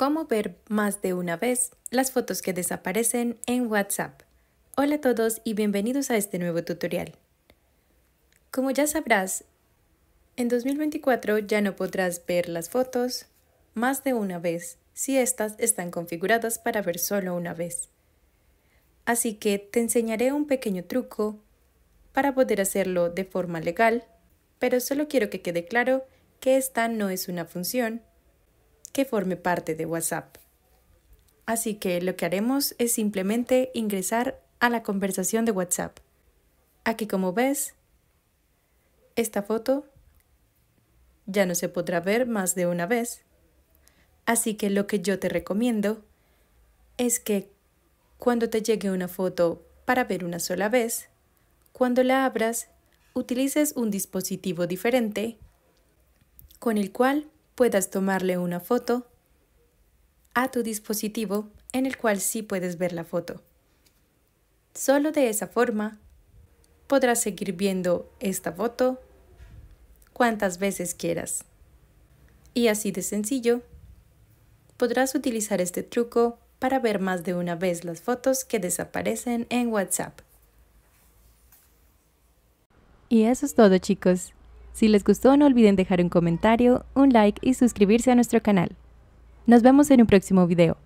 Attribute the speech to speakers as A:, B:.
A: cómo ver más de una vez las fotos que desaparecen en WhatsApp. Hola a todos y bienvenidos a este nuevo tutorial. Como ya sabrás, en 2024 ya no podrás ver las fotos más de una vez si estas están configuradas para ver solo una vez. Así que te enseñaré un pequeño truco para poder hacerlo de forma legal, pero solo quiero que quede claro que esta no es una función que forme parte de WhatsApp. Así que lo que haremos es simplemente ingresar a la conversación de WhatsApp. Aquí como ves, esta foto ya no se podrá ver más de una vez. Así que lo que yo te recomiendo es que cuando te llegue una foto para ver una sola vez, cuando la abras, utilices un dispositivo diferente con el cual puedas tomarle una foto a tu dispositivo en el cual sí puedes ver la foto. Solo de esa forma podrás seguir viendo esta foto cuantas veces quieras. Y así de sencillo, podrás utilizar este truco para ver más de una vez las fotos que desaparecen en WhatsApp. Y eso es todo chicos. Si les gustó no olviden dejar un comentario, un like y suscribirse a nuestro canal. Nos vemos en un próximo video.